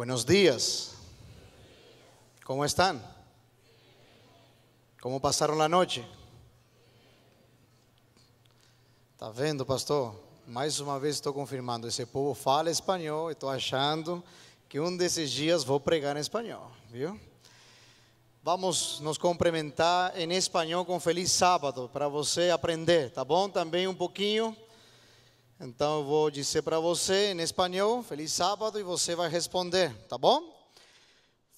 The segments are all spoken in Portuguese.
Buenos días. ¿Cómo están? ¿Cómo pasaron la noche? Tá vendo, pastor? Mais uma vez estou confirmando, esse povo fala espanhol e estou achando que um desses dias vou pregar em espanhol, viu? Vamos nos cumprimentar em espanhol com feliz sábado para você aprender, tá bom? Também um pouquinho então eu vou dizer para você em espanhol, feliz sábado, e você vai responder, tá bom?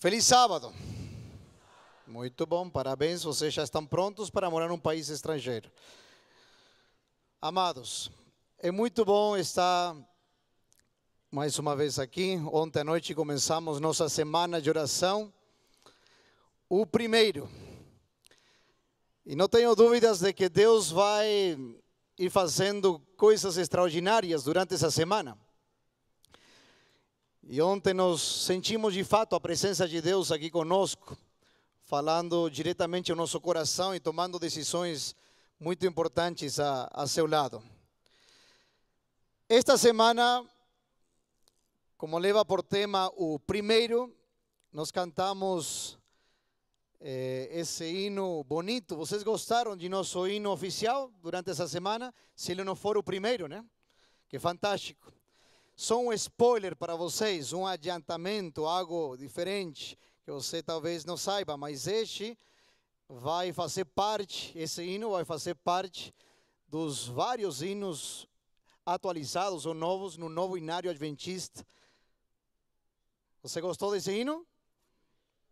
Feliz sábado. Muito bom, parabéns, vocês já estão prontos para morar num país estrangeiro. Amados, é muito bom estar mais uma vez aqui. Ontem à noite começamos nossa semana de oração. O primeiro. E não tenho dúvidas de que Deus vai e fazendo coisas extraordinárias durante essa semana. E ontem nós sentimos de fato a presença de Deus aqui conosco, falando diretamente ao nosso coração e tomando decisões muito importantes a, a seu lado. Esta semana, como leva por tema o primeiro, nós cantamos eh, hino bonito. Vocês gostaram de nosso hino oficial durante essa semana? Se ele não for o primeiro, né? Que fantástico. Só um spoiler para vocês, um adiantamento, algo diferente que você talvez não saiba, mas este vai fazer parte, esse hino vai fazer parte dos vários hinos atualizados ou novos no novo hinário adventista. Você gostou desse hino?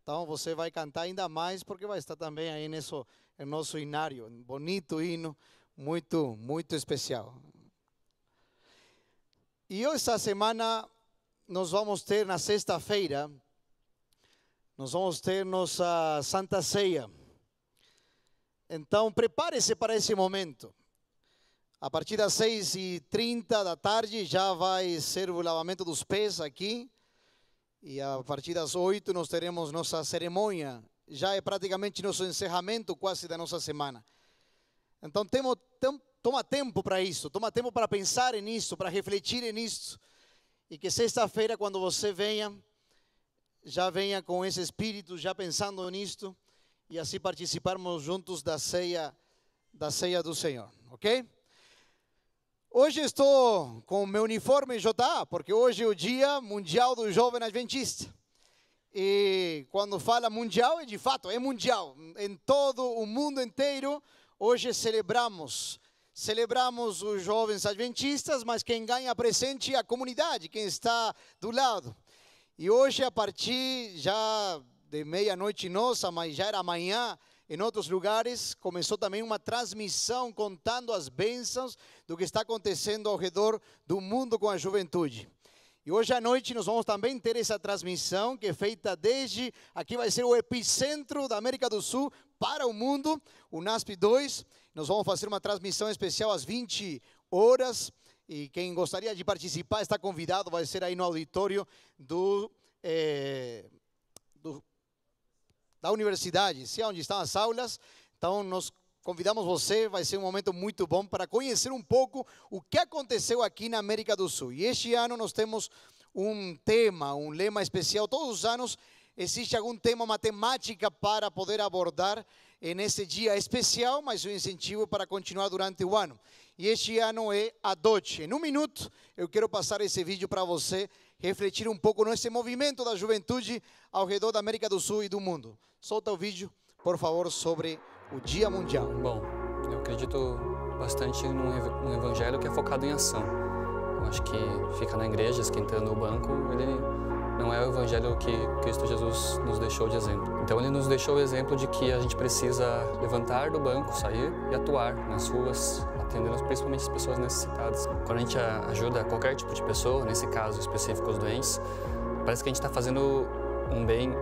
Então você vai cantar ainda mais porque vai estar também aí nesse nosso inário, um bonito hino, muito muito especial. E essa semana nós vamos ter na sexta-feira nós vamos ter nossa Santa Ceia. Então prepare-se para esse momento. A partir das 6h30 da tarde já vai ser o lavamento dos pés aqui. E a partir das oito nós teremos nossa cerimônia. Já é praticamente nosso encerramento quase da nossa semana. Então temos, tem, toma tempo para isso, toma tempo para pensar nisso, para refletir nisso. E que sexta-feira, quando você venha, já venha com esse espírito, já pensando nisto, e assim participarmos juntos da ceia, da ceia do Senhor, ok? Hoje estou com meu uniforme JA, porque hoje é o Dia Mundial do Jovem Adventista. E quando fala mundial, é de fato, é mundial. Em todo o mundo inteiro, hoje celebramos. Celebramos os jovens adventistas, mas quem ganha presente é a comunidade, quem está do lado. E hoje, a partir já de meia-noite nossa, mas já era amanhã, em outros lugares, começou também uma transmissão contando as bênçãos do que está acontecendo ao redor do mundo com a juventude. E hoje à noite nós vamos também ter essa transmissão que é feita desde aqui vai ser o epicentro da América do Sul para o mundo, o NASP 2. Nós vamos fazer uma transmissão especial às 20 horas e quem gostaria de participar está convidado, vai ser aí no auditório do eh, da universidade, se é onde estão as aulas. Então, nós convidamos você, vai ser um momento muito bom para conhecer um pouco o que aconteceu aqui na América do Sul. E este ano nós temos um tema, um lema especial. Todos os anos existe algum tema, matemática para poder abordar nesse dia especial, mas um incentivo para continuar durante o ano. E este ano é a doce. Em um minuto, eu quero passar esse vídeo para você refletir um pouco nesse movimento da juventude ao redor da América do Sul e do mundo. Solta o vídeo, por favor, sobre o Dia Mundial. Bom, eu acredito bastante num evangelho que é focado em ação. Eu acho que fica na igreja, esquentando o banco, ele não é o evangelho que Cristo Jesus nos deixou de exemplo. Então ele nos deixou o exemplo de que a gente precisa levantar do banco, sair e atuar nas ruas, atendendo principalmente as pessoas necessitadas. Quando a gente ajuda qualquer tipo de pessoa, nesse caso específico os doentes, parece que a gente está fazendo um bem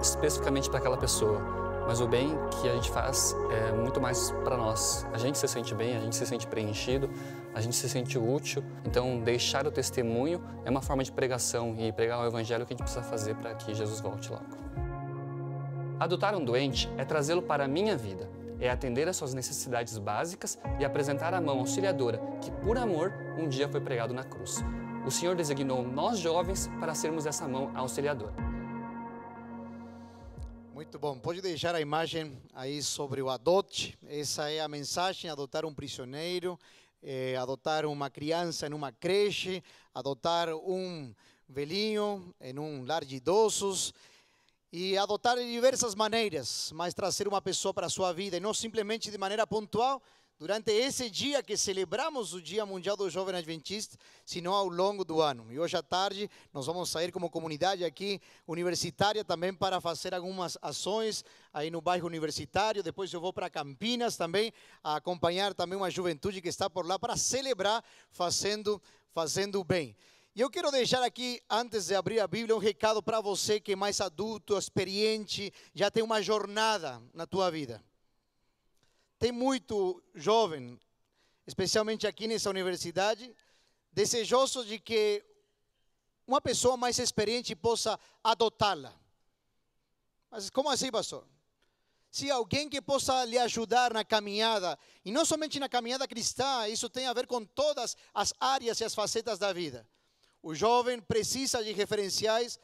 especificamente para aquela pessoa, mas o bem que a gente faz é muito mais para nós. A gente se sente bem, a gente se sente preenchido, a gente se sente útil. Então, deixar o testemunho é uma forma de pregação e pregar o evangelho que a gente precisa fazer para que Jesus volte logo. Adotar um doente é trazê-lo para a minha vida, é atender às suas necessidades básicas e apresentar a mão auxiliadora que, por amor, um dia foi pregado na cruz. O Senhor designou nós jovens para sermos essa mão auxiliadora. Muito bom. Pode deixar a imagem aí sobre o adote. Essa é a mensagem: adotar um prisioneiro, eh, adotar uma criança em uma creche, adotar um velhinho em um lar de idosos e adotar de diversas maneiras, mas trazer uma pessoa para a sua vida e não simplesmente de maneira pontual durante esse dia que celebramos o Dia Mundial do Jovem Adventista, senão ao longo do ano. E hoje à tarde nós vamos sair como comunidade aqui universitária também para fazer algumas ações aí no bairro universitário. Depois eu vou para Campinas também a acompanhar também uma juventude que está por lá para celebrar fazendo fazendo o bem. E eu quero deixar aqui, antes de abrir a Bíblia, um recado para você que é mais adulto, experiente, já tem uma jornada na tua vida. Tem muito jovem, especialmente aqui nessa universidade, desejoso de que uma pessoa mais experiente possa adotá-la. Mas como assim, pastor? Se alguém que possa lhe ajudar na caminhada, e não somente na caminhada cristã, isso tem a ver com todas as áreas e as facetas da vida. O jovem precisa de referenciais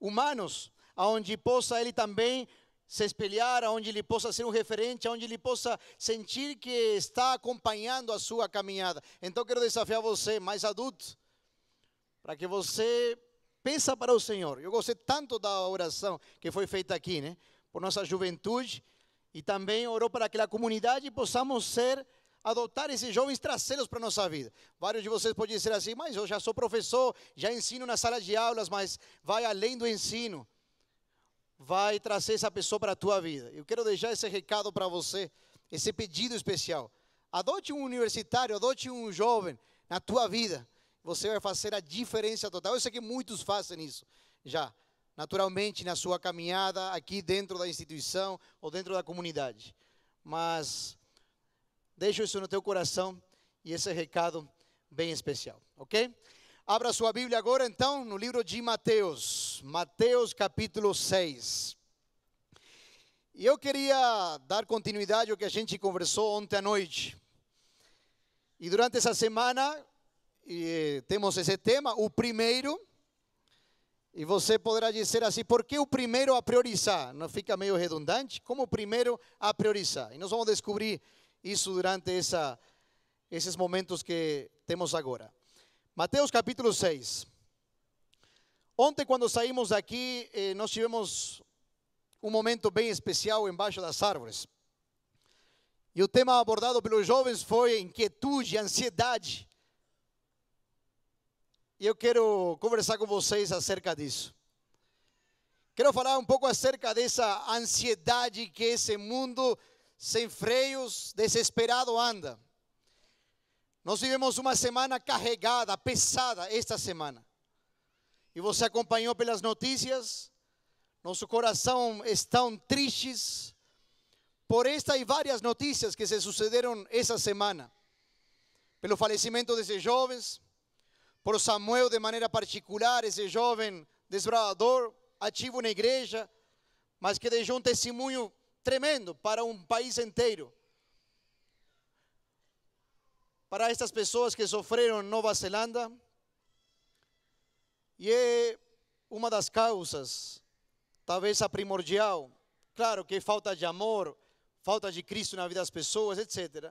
humanos, aonde possa ele também se espelhar, aonde ele possa ser um referente, aonde ele possa sentir que está acompanhando a sua caminhada. Então quero desafiar você, mais adulto, para que você pensa para o Senhor. Eu gostei tanto da oração que foi feita aqui, né? Por nossa juventude e também orou para que a comunidade possamos ser adotar esses jovens, trazê-los para a nossa vida. Vários de vocês podem dizer assim, mas eu já sou professor, já ensino na sala de aulas, mas vai além do ensino vai trazer essa pessoa para a tua vida. Eu quero deixar esse recado para você, esse pedido especial. Adote um universitário, adote um jovem na tua vida. Você vai fazer a diferença total. Eu sei que muitos fazem isso já, naturalmente, na sua caminhada aqui dentro da instituição ou dentro da comunidade. Mas deixa isso no teu coração e esse recado bem especial, ok? Abra sua Bíblia agora, então, no livro de Mateus, Mateus capítulo 6. E eu queria dar continuidade ao que a gente conversou ontem à noite. E durante essa semana, eh, temos esse tema, o primeiro. E você poderá dizer assim, por que o primeiro a priorizar? Não fica meio redundante? Como o primeiro a priorizar? E nós vamos descobrir isso durante essa, esses momentos que temos agora. Mateus capítulo 6. Ontem, quando saímos daqui, eh, nós tivemos um momento bem especial embaixo das árvores. E o tema abordado pelos jovens foi inquietude, ansiedade. E eu quero conversar com vocês acerca disso. Quero falar um pouco acerca dessa ansiedade que esse mundo sem freios, desesperado anda. Nós vivemos uma semana carregada, pesada esta semana. E você acompanhou pelas notícias, nosso coração está triste por esta e várias notícias que se sucederam essa semana. Pelo falecimento desses jovens, por Samuel de maneira particular, esse jovem desbravador, ativo na igreja, mas que deixou um testemunho tremendo para um país inteiro para estas pessoas que sofreram em Nova Zelândia. E é uma das causas, talvez a primordial, claro que falta de amor, falta de Cristo na vida das pessoas, etc.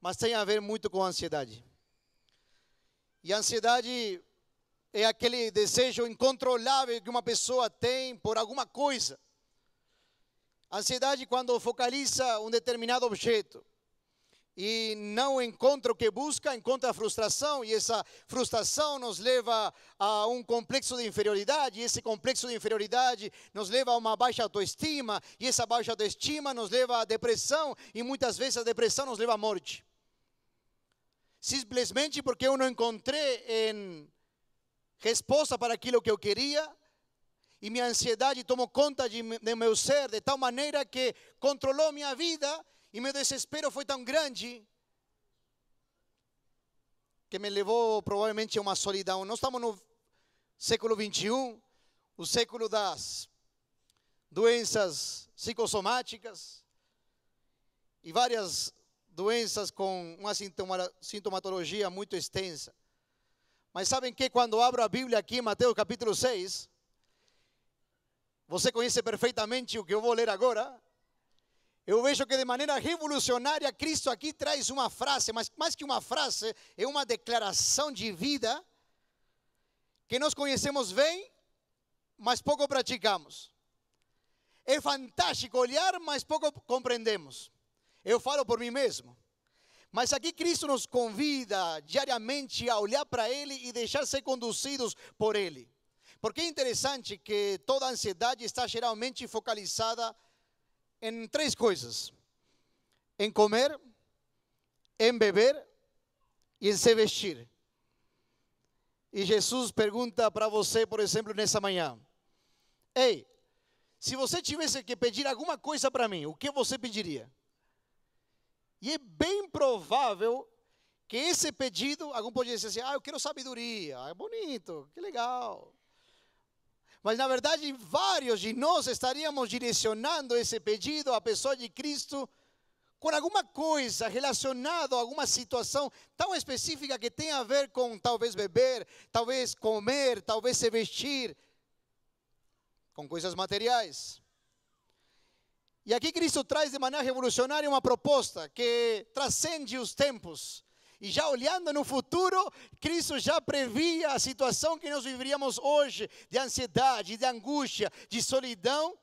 Mas tem a ver muito com a ansiedade. E a ansiedade é aquele desejo incontrolável que uma pessoa tem por alguma coisa. A ansiedade quando focaliza um determinado objeto, e não encontra o que busca, encontra a frustração, e essa frustração nos leva a um complexo de inferioridade, e esse complexo de inferioridade nos leva a uma baixa autoestima, e essa baixa autoestima nos leva à depressão, e muitas vezes a depressão nos leva à morte. Simplesmente porque eu não encontrei em resposta para aquilo que eu queria, e minha ansiedade tomou conta de, de meu ser de tal maneira que controlou minha vida e meu desespero foi tão grande que me levou provavelmente a uma solidão. Nós estamos no século 21, o século das doenças psicossomáticas e várias doenças com uma sintomatologia muito extensa. Mas sabem que quando abro a Bíblia aqui em Mateus capítulo 6, você conhece perfeitamente o que eu vou ler agora, eu vejo que de maneira revolucionária, Cristo aqui traz uma frase, mas mais que uma frase, é uma declaração de vida que nós conhecemos bem, mas pouco praticamos. É fantástico olhar, mas pouco compreendemos. Eu falo por mim mesmo. Mas aqui Cristo nos convida diariamente a olhar para Ele e deixar ser conduzidos por Ele. Porque é interessante que toda ansiedade está geralmente focalizada em três coisas: em comer, em beber e em se vestir. E Jesus pergunta para você, por exemplo, nessa manhã: Ei, se você tivesse que pedir alguma coisa para mim, o que você pediria? E é bem provável que esse pedido, algum pode dizer assim: Ah, eu quero sabedoria, ah, é bonito, que legal. Mas na verdade, vários de nós estaríamos direcionando esse pedido à pessoa de Cristo com alguma coisa relacionada a alguma situação tão específica que tem a ver com talvez beber, talvez comer, talvez se vestir, com coisas materiais. E aqui Cristo traz de maneira revolucionária uma proposta que transcende os tempos, e já olhando no futuro, Cristo já previa a situação que nós viveríamos hoje de ansiedade, de angústia, de solidão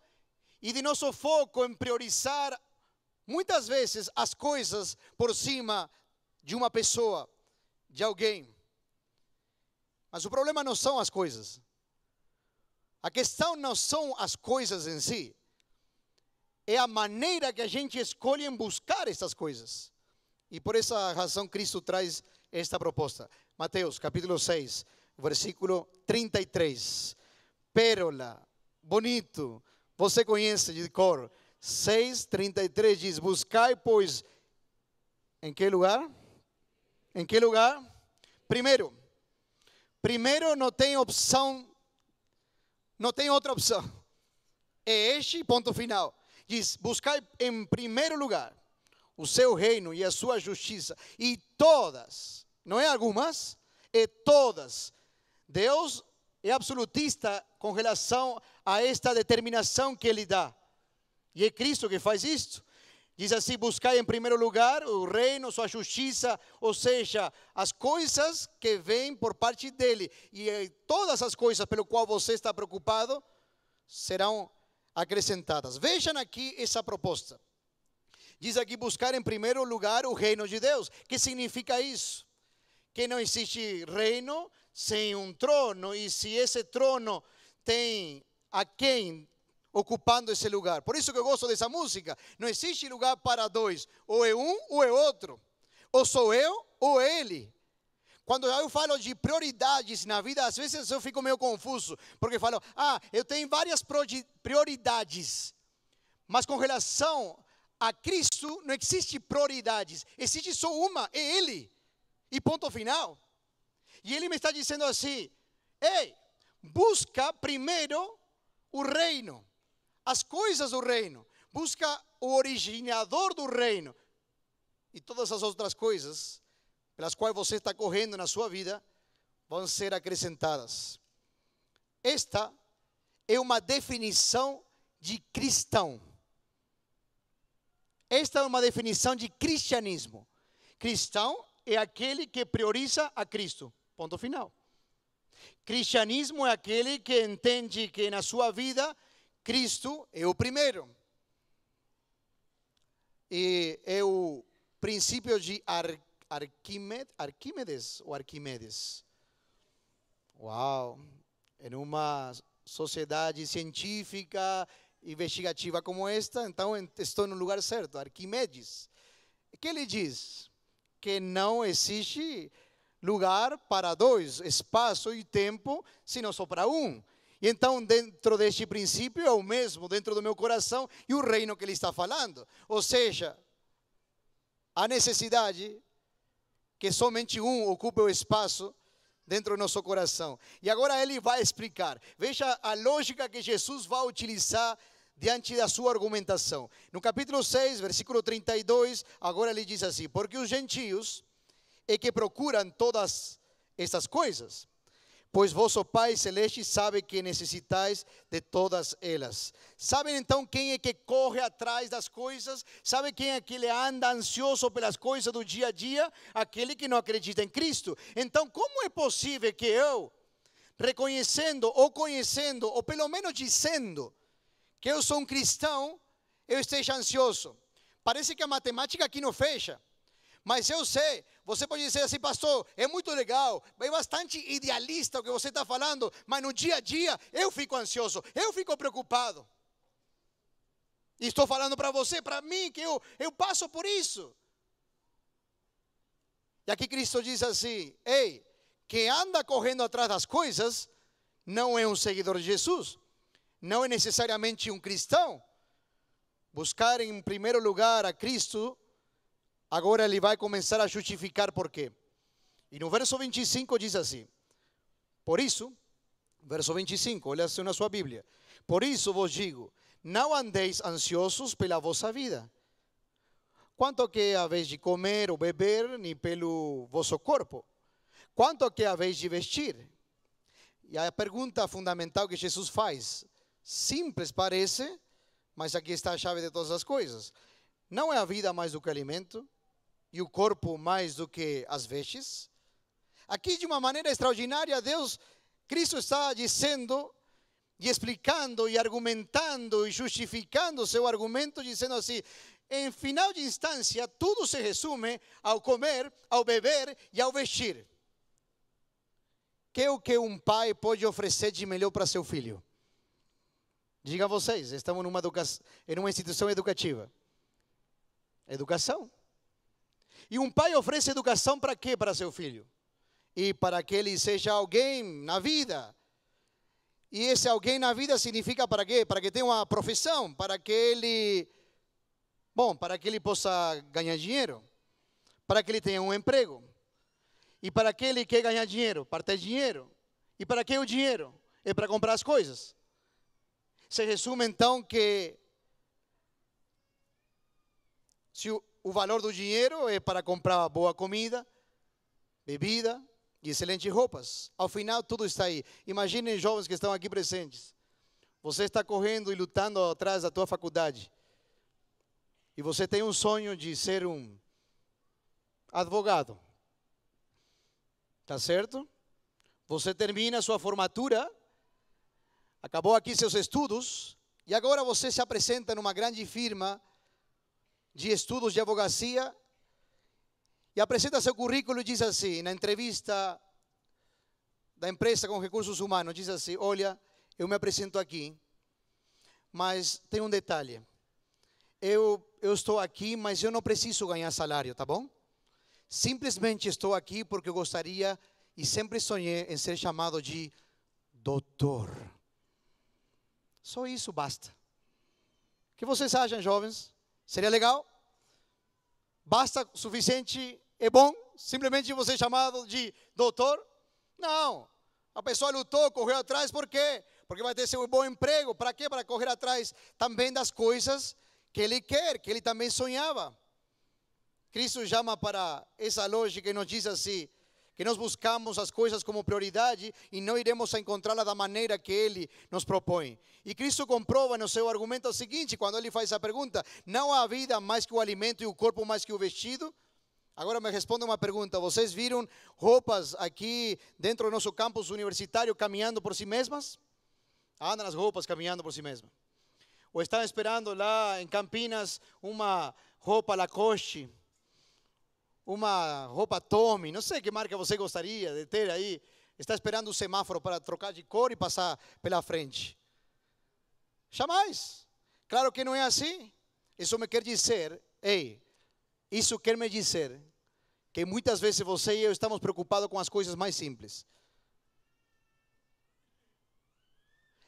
e de nosso foco em priorizar muitas vezes as coisas por cima de uma pessoa, de alguém. Mas o problema não são as coisas. A questão não são as coisas em si. É a maneira que a gente escolhe em buscar essas coisas. E por essa razão Cristo traz esta proposta. Mateus capítulo 6, versículo 33. Pérola, bonito, você conhece de cor. 6, 33 diz: Buscai, pois, em que lugar? Em que lugar? Primeiro, primeiro não tem opção, não tem outra opção. É este ponto final. Diz: Buscai em primeiro lugar o seu reino e a sua justiça, e todas, não é algumas, é todas. Deus é absolutista com relação a esta determinação que ele dá. E é Cristo que faz isto. Diz assim: buscai em primeiro lugar o reino, sua justiça, ou seja, as coisas que vêm por parte dele. E eh, todas as coisas pelo qual você está preocupado serão acrescentadas. Vejam aqui essa proposta. Diz aqui buscar em primeiro lugar o reino de Deus. Que significa isso? Que não existe reino sem um trono e se esse trono tem a quem ocupando esse lugar. Por isso que eu gosto dessa música. Não existe lugar para dois, ou é um ou é outro. Ou sou eu ou é ele. Quando eu falo de prioridades na vida, às vezes eu fico meio confuso, porque falo, ah, eu tenho várias prioridades, mas com relação a Cristo não existe prioridades, existe só uma, é Ele. E ponto final. E Ele me está dizendo assim: ei, busca primeiro o reino, as coisas do reino, busca o originador do reino. E todas as outras coisas pelas quais você está correndo na sua vida vão ser acrescentadas. Esta é uma definição de cristão. Esta é uma definição de cristianismo. Cristão é aquele que prioriza a Cristo. Ponto final. Cristianismo é aquele que entende que na sua vida Cristo é o primeiro. E é o princípio de Ar Arquimedes, Arquimedes ou Arquimedes. Uau! Em uma sociedade científica investigativa como esta, então estou no lugar certo, Arquimedes. Que ele diz que não existe lugar para dois, espaço e tempo, senão só para um. E então, dentro deste princípio, é o mesmo dentro do meu coração e o reino que ele está falando. Ou seja, a necessidade que somente um ocupe o espaço dentro do nosso coração. E agora ele vai explicar. Veja a lógica que Jesus vai utilizar diante da sua argumentação. No capítulo 6, versículo 32, agora ele diz assim: Porque os gentios é que procuram todas essas coisas, pois vosso oh Pai Celeste sabe que necessitais de todas elas. Sabem então quem é que corre atrás das coisas? Sabe quem é que ele anda ansioso pelas coisas do dia a dia? Aquele que não acredita em Cristo. Então, como é possível que eu, reconhecendo ou conhecendo, ou pelo menos dizendo, que eu sou um cristão, eu esteja ansioso? Parece que a matemática aqui não fecha. Mas eu sei, você pode dizer assim, pastor, é muito legal, é bastante idealista o que você está falando, mas no dia a dia eu fico ansioso, eu fico preocupado. E estou falando para você, para mim, que eu, eu passo por isso. E aqui Cristo diz assim: ei, quem anda correndo atrás das coisas não é um seguidor de Jesus, não é necessariamente um cristão. Buscar em primeiro lugar a Cristo Agora ele vai começar a justificar por quê. E no verso 25 diz assim: Por isso, verso 25, olha assim na sua Bíblia. Por isso vos digo: não andeis ansiosos pela vossa vida, quanto que haveis de comer ou beber, nem pelo vosso corpo, quanto que haveis de vestir. E a pergunta fundamental que Jesus faz, simples parece, mas aqui está a chave de todas as coisas. Não é a vida mais do que alimento? e o corpo mais do que as vestes. Aqui, de uma maneira extraordinária, Deus, Cristo está dizendo e explicando e argumentando e justificando seu argumento, dizendo assim: em final de instância, tudo se resume ao comer, ao beber e ao vestir. Que é o que um pai pode oferecer de melhor para seu filho? Diga a vocês, estamos numa, em uma instituição educativa. Educação. E um pai oferece educação para quê? Para seu filho. E para que ele seja alguém na vida. E esse alguém na vida significa para quê? Para que tenha uma profissão, para que ele bom, para que ele possa ganhar dinheiro, para que ele tenha um emprego. E para que ele quer ganhar dinheiro? Para ter dinheiro. E para que o dinheiro? É para comprar as coisas. Se resume então que se o, o valor do dinheiro é para comprar boa comida, bebida e excelentes roupas. Ao final, tudo está aí. Imaginem jovens que estão aqui presentes. Você está correndo e lutando atrás da tua faculdade. E você tem um sonho de ser um advogado. Está certo? Você termina a sua formatura, acabou aqui seus estudos, e agora você se apresenta numa grande firma de estudos de advocacia e apresenta seu currículo e diz assim, na entrevista da empresa com recursos humanos, diz assim: Olha, eu me apresento aqui, mas tem um detalhe. Eu, eu estou aqui, mas eu não preciso ganhar salário, tá bom? Simplesmente estou aqui porque eu gostaria e sempre sonhei em ser chamado de doutor. Só isso basta. O que vocês acham, jovens? Seria legal? Basta o suficiente? É bom? Simplesmente você é chamado de doutor? Não. A pessoa lutou, correu atrás, por quê? Porque vai ter seu bom emprego. Para quê? Para correr atrás também das coisas que ele quer, que ele também sonhava. Cristo chama para essa lógica e nos diz assim: que nós buscamos as coisas como prioridade e não iremos encontrá-la da maneira que ele nos propõe. E Cristo comprova no seu argumento seguinte, quando ele faz a pergunta: Não há vida mais que o alimento e o corpo mais que o vestido? Agora me responda uma pergunta: vocês viram roupas aqui dentro do nosso campus universitário caminhando por si mesmas? Ah, Andam as roupas caminhando por si mesmas. Ou estão esperando lá em Campinas uma roupa Lacoste uma roupa Tommy, não sei que marca você gostaria de ter aí, está esperando o semáforo para trocar de cor e passar pela frente. Jamais. Claro que não é assim. Isso me quer dizer, ei, isso quer me dizer que muitas vezes você e eu estamos preocupados com as coisas mais simples.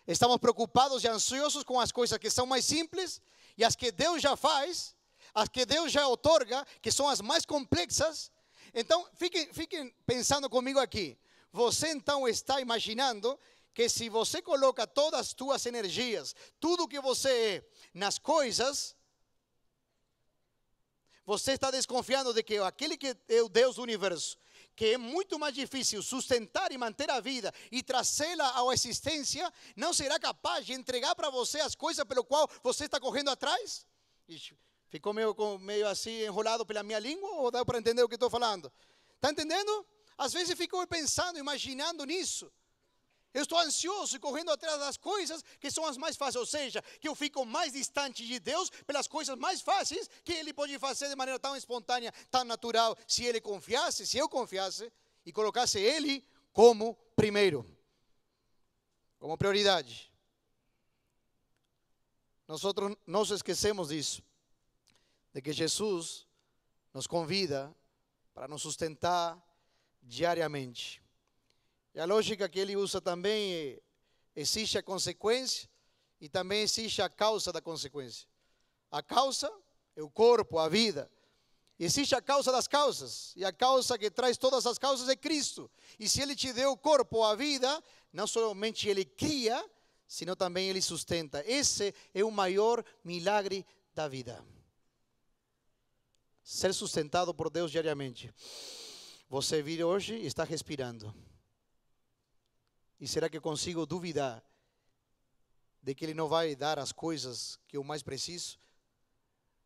Estamos preocupados e ansiosos com as coisas que são mais simples e as que Deus já faz, as que Deus já otorga, que são as mais complexas. Então, fiquem, fiquem pensando comigo aqui. Você então está imaginando que se você coloca todas as suas energias, tudo que você é nas coisas, você está desconfiando de que aquele que é o Deus do universo, que é muito mais difícil sustentar e manter a vida e trazê-la à existência, não será capaz de entregar para você as coisas pelo qual você está correndo atrás? Ixi, Ficou meio, meio assim enrolado pela minha língua ou dá para entender o que estou falando? Está entendendo? Às vezes fico pensando, imaginando nisso. Eu estou ansioso e correndo atrás das coisas que são as mais fáceis, ou seja, que eu fico mais distante de Deus pelas coisas mais fáceis que Ele pode fazer de maneira tão espontânea, tão natural, se Ele confiasse, se eu confiasse e colocasse Ele como primeiro, como prioridade. Nós não esquecemos disso de que Jesus nos convida para nos sustentar diariamente. E a lógica que ele usa também é, existe a consequência e também existe a causa da consequência. A causa é o corpo, a vida. Existe a causa das causas, e a causa que traz todas as causas é Cristo. E se Ele te deu o corpo, a vida, não somente Ele cria, sino também Ele sustenta. Esse é o maior milagre da vida ser sustentado por Deus diariamente. Você vir hoje e está respirando. E será que consigo duvidar de que Ele não vai dar as coisas que eu mais preciso?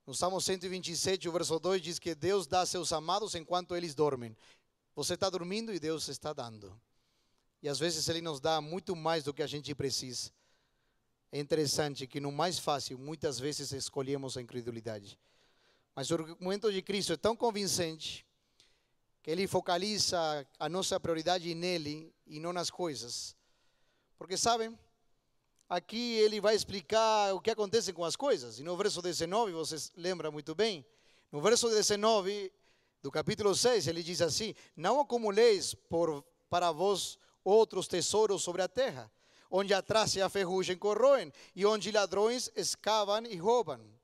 No Salmo 127, o verso 2 diz que Deus dá a seus amados enquanto eles dormem. Você está dormindo e Deus está dando. E às vezes Ele nos dá muito mais do que a gente precisa. É interessante que no mais fácil, muitas vezes escolhemos a incredulidade. Mas o argumento de Cristo é tão convincente que ele focaliza a nossa prioridade nele e não nas coisas. Porque, sabem, aqui ele vai explicar o que acontece com as coisas. E no verso 19, vocês lembram muito bem, no verso 19 do capítulo 6, ele diz assim: Não acumuleis por, para vós outros tesouros sobre a terra, onde a traça e a ferrugem corroem, e onde ladrões escavam e roubam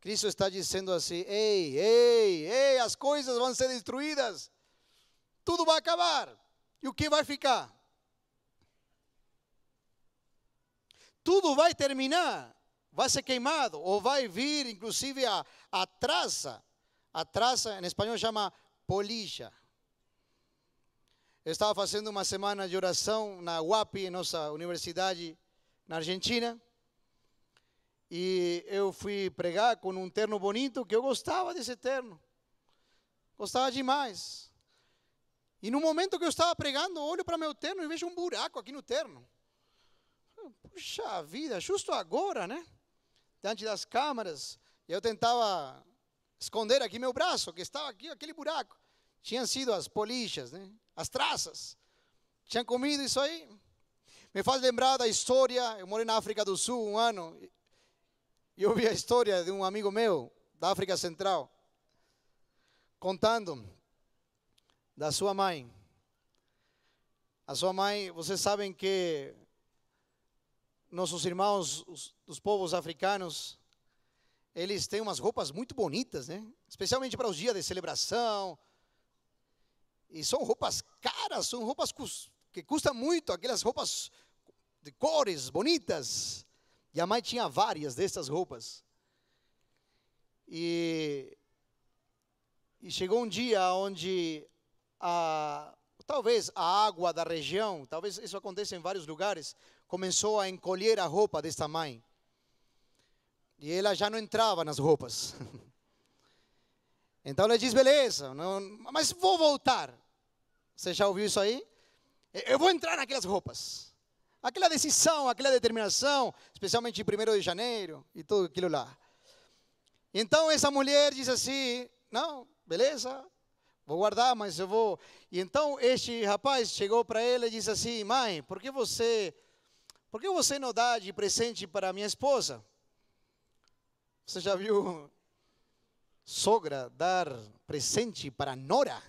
Cristo está dizendo assim: ei, ei, ei, as coisas vão ser destruídas, tudo vai acabar, e o que vai ficar? Tudo vai terminar, vai ser queimado, ou vai vir, inclusive, a, a traça. A traça, em espanhol, chama polilla. Eu estava fazendo uma semana de oração na UAP, nossa universidade na Argentina. E eu fui pregar com um terno bonito, que eu gostava desse terno. Gostava demais. E no momento que eu estava pregando, olho para meu terno e vejo um buraco aqui no terno. Puxa vida, justo agora, né? Diante das câmeras, eu tentava esconder aqui meu braço, que estava aqui, aquele buraco. Tinham sido as polichas, né? As traças. Tinham comido isso aí. Me faz lembrar da história, eu morei na África do Sul um ano, eu vi a história de um amigo meu da África Central contando da sua mãe. A sua mãe, vocês sabem que nossos irmãos os, dos povos africanos, eles têm umas roupas muito bonitas, né? Especialmente para os dias de celebração. E são roupas caras, são roupas que custam muito, aquelas roupas de cores bonitas. E a mãe tinha várias dessas roupas. E, e chegou um dia onde a, talvez a água da região, talvez isso aconteça em vários lugares, começou a encolher a roupa desta mãe. E ela já não entrava nas roupas. Então ela diz: beleza, não, mas vou voltar. Você já ouviu isso aí? Eu vou entrar naquelas roupas. Aquela decisão, aquela determinação, especialmente em 1 de janeiro e tudo aquilo lá. Então essa mulher diz assim: Não, beleza, vou guardar, mas eu vou. E então este rapaz chegou para ela e disse assim: Mãe, por que você, por que você não dá de presente para minha esposa? Você já viu sogra dar presente para nora?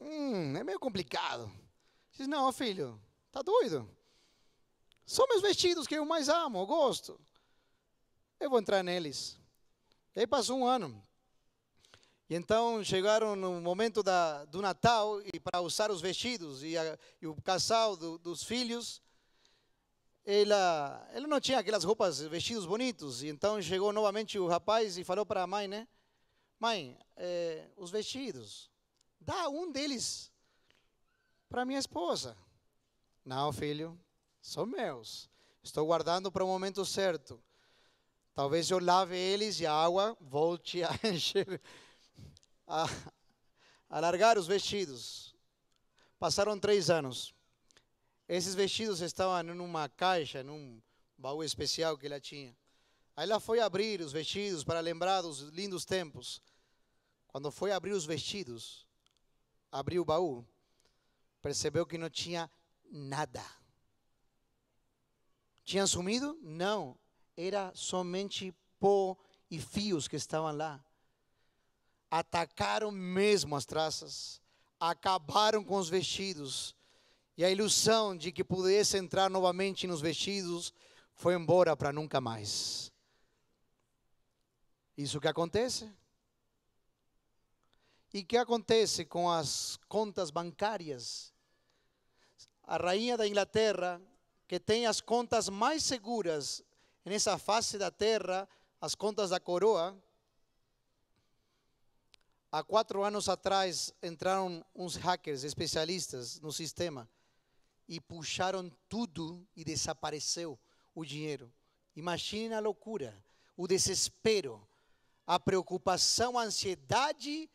Hum, é meio complicado. Diz: Não, filho, Está doido? São meus vestidos que eu mais amo, eu gosto. Eu vou entrar neles. E aí passou um ano. E então chegaram no momento da, do Natal e para usar os vestidos. E, a, e o casal do, dos filhos, ela, ele não tinha aquelas roupas, vestidos bonitos. E então chegou novamente o rapaz e falou para a mãe, né? Mãe, é, os vestidos, dá um deles para minha esposa. Não, filho, são meus. Estou guardando para o momento certo. Talvez eu lave eles e a água volte a encher, a, a largar os vestidos. Passaram três anos. Esses vestidos estavam numa caixa, num baú especial que ela tinha. Aí ela foi abrir os vestidos para lembrar dos lindos tempos. Quando foi abrir os vestidos, abriu o baú, percebeu que não tinha nada. tinha sumido? Não. Era somente pó e fios que estavam lá. Atacaram mesmo as traças, acabaram com os vestidos, e a ilusão de que pudesse entrar novamente nos vestidos foi embora para nunca mais. Isso que acontece? E que acontece com as contas bancárias a rainha da Inglaterra, que tem as contas mais seguras nessa face da terra, as contas da coroa. Há quatro anos atrás entraram uns hackers especialistas no sistema e puxaram tudo e desapareceu o dinheiro. Imagine a loucura, o desespero, a preocupação, a ansiedade.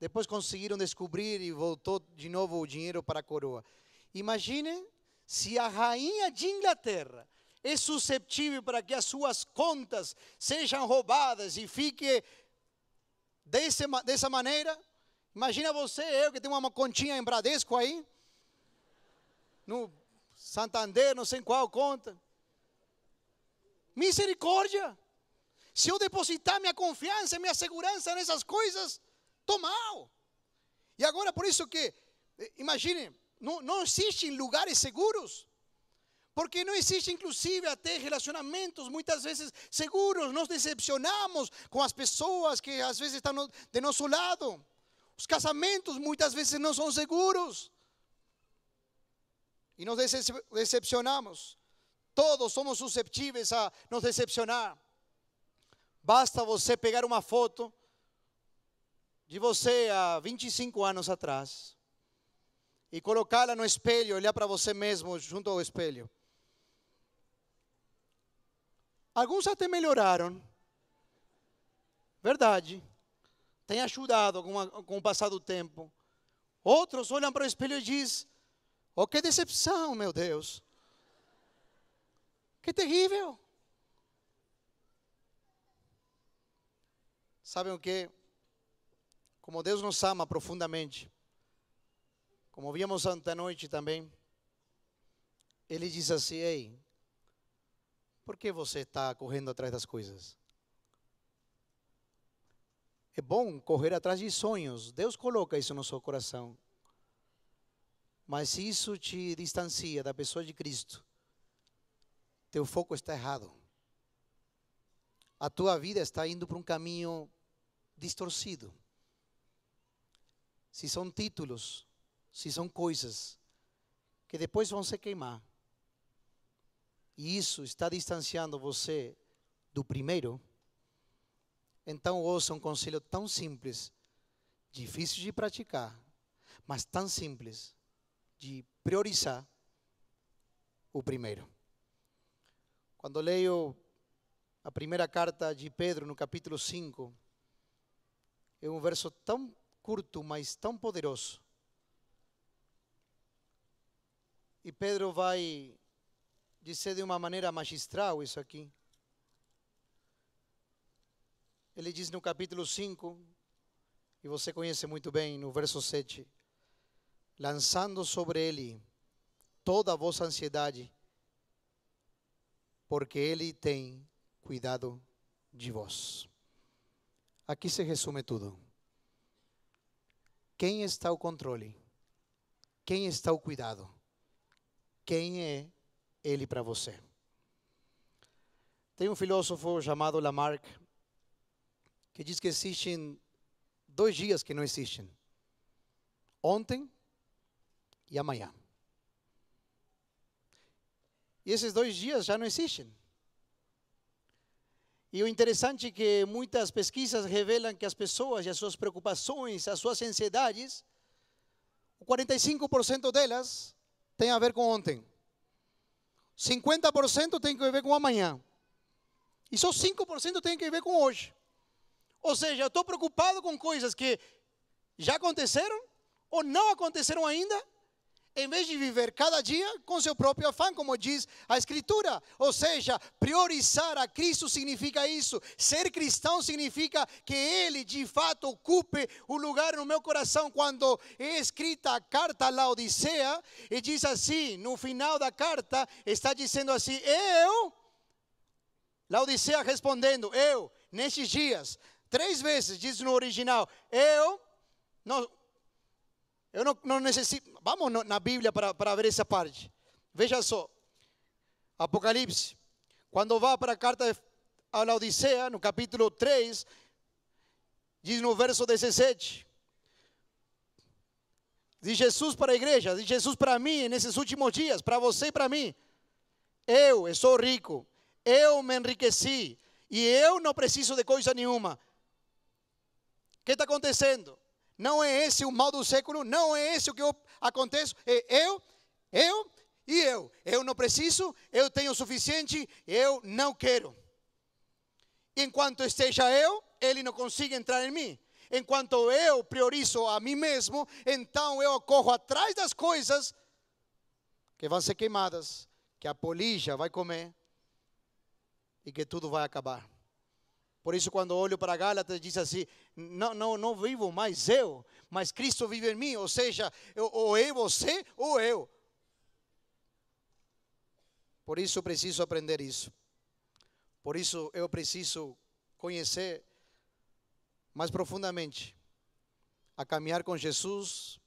Depois conseguiram descobrir e voltou de novo o dinheiro para a coroa. Imagine se a rainha de Inglaterra é susceptível para que as suas contas sejam roubadas e fique desse, dessa maneira. Imagina você, eu que tenho uma continha em Bradesco aí, no Santander, não sei qual conta. Misericórdia! Se eu depositar minha confiança, minha segurança nessas coisas, estou mal. E agora, por isso que, eh, imagine, não, não existem lugares seguros. Porque não existe, inclusive, até relacionamentos muitas vezes seguros. Nos decepcionamos com as pessoas que às vezes estão de nosso lado. Os casamentos muitas vezes não são seguros. E nos decepcionamos. Todos somos susceptíveis a nos decepcionar. Basta você pegar uma foto de você há 25 anos atrás e colocá-la no espelho, olhar para você mesmo junto ao espelho. Alguns até melhoraram. Verdade. Tem ajudado com, a, com o passar do tempo. Outros olham para o espelho e dizem: Oh, que decepção, meu Deus. Que terrível. Sabem o que? Como Deus nos ama profundamente, como vimos ontem à noite também, ele diz assim: Ei, por que você está correndo atrás das coisas? É bom correr atrás de sonhos, Deus coloca isso no seu coração. Mas se isso te distancia da pessoa de Cristo, teu foco está errado. A tua vida está indo para um caminho distorcido. Se são títulos, se são coisas que depois vão se queimar. E isso está distanciando você do primeiro. Então, ouça um conselho tão simples, difícil de praticar, mas tão simples de priorizar o primeiro. Quando leio a primeira carta de Pedro, no capítulo 5, é um verso tão curto, mas tão poderoso. E Pedro vai dizer de uma maneira magistral isso aqui. Ele diz no capítulo 5, e você conhece muito bem, no verso 7, lançando sobre ele toda a vossa ansiedade, porque ele tem cuidado de vós. Aqui se resume tudo. Quem está o controle? Quem está o cuidado? quem é ele para você. Tem um filósofo chamado Lamarck que diz que existem dois dias que não existem: ontem e amanhã. E esses dois dias já não existem. E o interessante é que muitas pesquisas revelam que as pessoas e as suas preocupações, as suas ansiedades, 45% delas tem a ver com ontem. 50% tem que ver com amanhã. E só 5% tem que ver com hoje. Ou seja, eu estou preocupado com coisas que já aconteceram ou não aconteceram ainda em vez de viver cada dia com seu próprio afã, como diz a Escritura. Ou seja, priorizar a Cristo significa isso. Ser cristão significa que Ele de fato ocupe o um lugar no meu coração. Quando é escrita a carta à Laodicea, e diz assim: no final da carta, está dizendo assim: Eu, Laodicea respondendo, eu, nestes dias, três vezes, diz no original, eu, não eu não, não necessito. Vamos na Bíblia para, para ver essa parte. Veja só. Apocalipse. Quando vá para a carta à Odisseia no capítulo 3, diz no verso 17. Diz Jesus para a igreja, diz Jesus para mim nesses últimos dias, para você e para mim. Eu, eu sou rico, eu me enriqueci e eu não preciso de coisa nenhuma. O que está acontecendo? Não é esse o mal do século, não é esse o que acontece? É eu, eu e eu. Eu não preciso, eu tenho o suficiente, eu não quero. Enquanto esteja eu, ele não consiga entrar em mim. Enquanto eu priorizo a mim mesmo, então eu corro atrás das coisas que vão ser queimadas, que a polícia vai comer e que tudo vai acabar. Por isso, quando olho para Gálatas, diz assim: não, não, não vivo mais eu, mas Cristo vive em mim. Ou seja, eu, ou eu, você, ou eu. Por isso, preciso aprender isso. Por isso, eu preciso conhecer mais profundamente a caminhar com Jesus,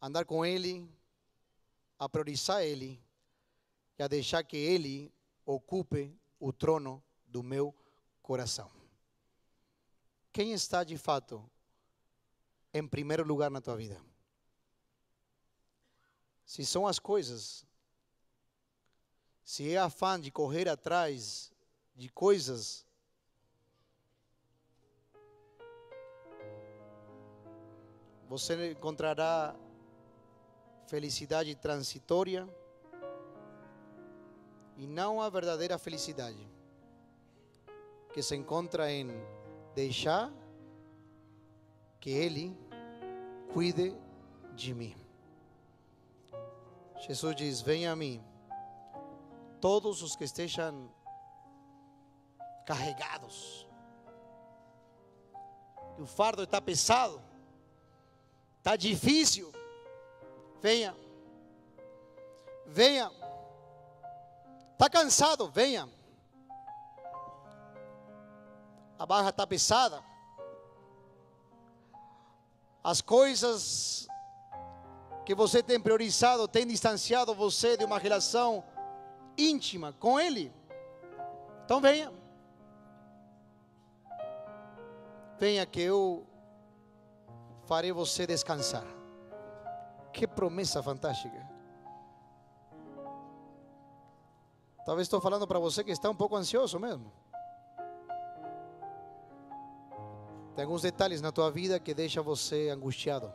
andar com Ele, a priorizar Ele e a deixar que Ele ocupe o trono do meu coração coração. Quem está de fato em primeiro lugar na tua vida? Se são as coisas, se é afã de correr atrás de coisas, você encontrará felicidade transitória e não a verdadeira felicidade que se encontra em deixar que Ele cuide de mim. Jesus diz: Venha a mim, todos os que estejam carregados, o fardo está pesado, está difícil. Venha, venha, está cansado, venha a barra tá pesada. as coisas que você tem priorizado tem distanciado você de uma relação íntima com Ele. Então venha. Venha que eu farei você descansar. Que promessa fantástica. Talvez estou falando para você que está um pouco ansioso mesmo. Tem alguns detalhes na tua vida que deixa você angustiado.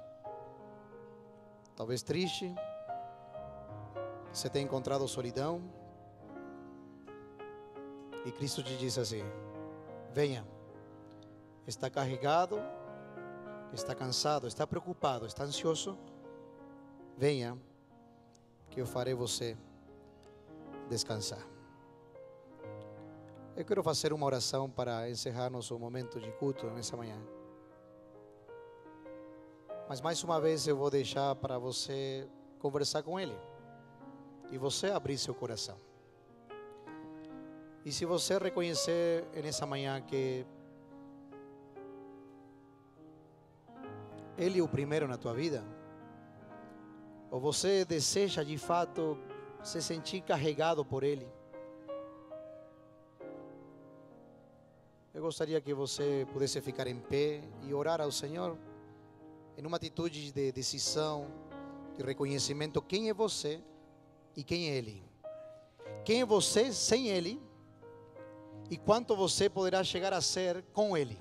Talvez triste. Você tem encontrado solidão. E Cristo te diz assim: Venha. Está carregado, está cansado, está preocupado, está ansioso. Venha, que eu farei você descansar. Eu quero fazer uma oração para encerrar nosso momento de culto nessa manhã. Mas mais uma vez eu vou deixar para você conversar com Ele e você abrir seu coração. E se você reconhecer nessa manhã que Ele é o primeiro na tua vida, ou você deseja de fato se sentir carregado por Ele Eu gostaria que você pudesse ficar em pé e orar ao Senhor em uma atitude de decisão, de reconhecimento: quem é você e quem é Ele. Quem é você sem Ele e quanto você poderá chegar a ser com Ele.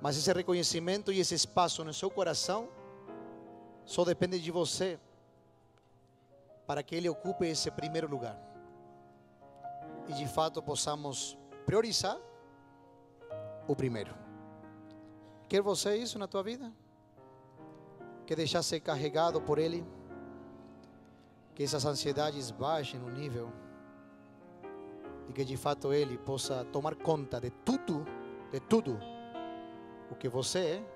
Mas esse reconhecimento e esse espaço no seu coração só depende de você para que Ele ocupe esse primeiro lugar e de fato possamos priorizar o primeiro. Quer você isso na tua vida? Quer deixar ser carregado por Ele? Que essas ansiedades baixem no nível e que de fato Ele possa tomar conta de tudo, de tudo o que você é.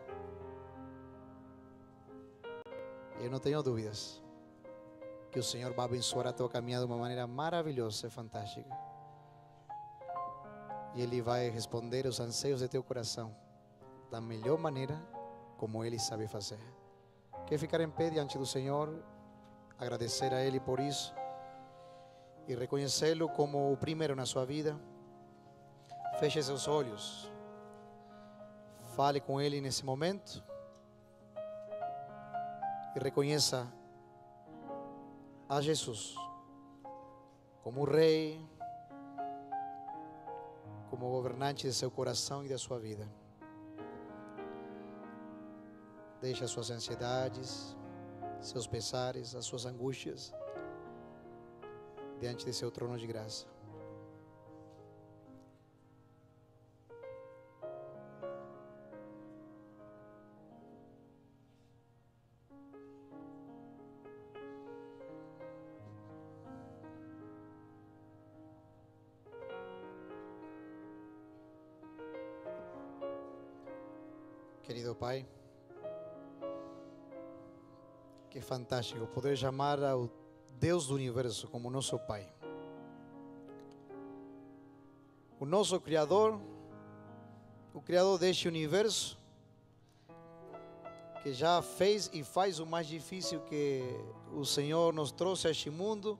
Eu não tenho dúvidas que o Senhor vai abençoar a tua caminhada de uma maneira maravilhosa e fantástica. E Ele vai responder os anseios de teu coração da melhor maneira como Ele sabe fazer. Quer ficar em pé diante do Senhor, agradecer a Ele por isso e reconhecê-lo como o primeiro na sua vida? Feche seus olhos. Fale com Ele nesse momento e reconheça a Jesus como Rei como governante de seu coração e da sua vida. Deixa suas ansiedades, seus pesares, as suas angústias diante de seu trono de graça. fantástico poder chamar ao Deus do universo como nosso Pai. O nosso Criador, o Criador deste universo, que já fez e faz o mais difícil que o Senhor nos trouxe a este mundo,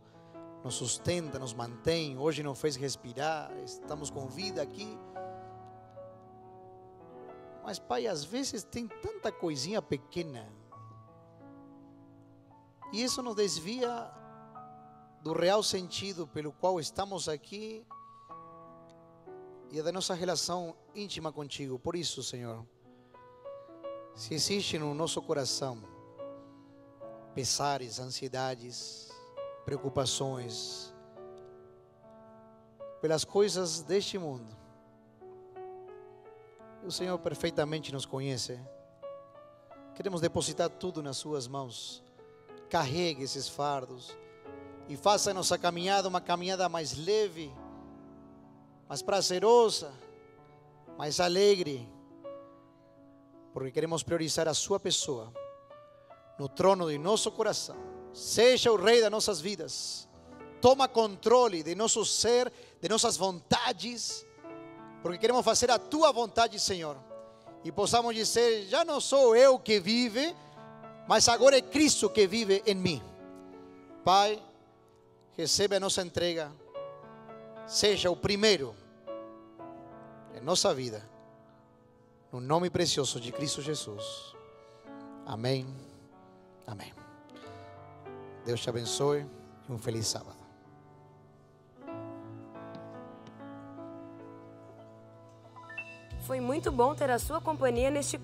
nos sustenta, nos mantém, hoje nos fez respirar, estamos com vida aqui. Mas, Pai, às vezes tem tanta coisinha pequena e isso nos desvia do real sentido pelo qual estamos aqui e é da nossa relação íntima contigo. Por isso, Senhor, se existe no nosso coração pesares, ansiedades, preocupações pelas coisas deste mundo, o Senhor perfeitamente nos conhece. Queremos depositar tudo nas Suas mãos carregue esses fardos e faça nossa caminhada uma caminhada mais leve, mais prazerosa, mais alegre, porque queremos priorizar a Sua pessoa no trono de nosso coração. Seja o Rei das nossas vidas, toma controle de nosso ser, de nossas vontades, porque queremos fazer a Tua vontade, Senhor, e possamos dizer: já não sou eu que vive mas agora é Cristo que vive em mim. Pai, receba a nossa entrega, seja o primeiro em nossa vida, no nome precioso de Cristo Jesus. Amém. Amém. Deus te abençoe e um feliz sábado. Foi muito bom ter a sua companhia neste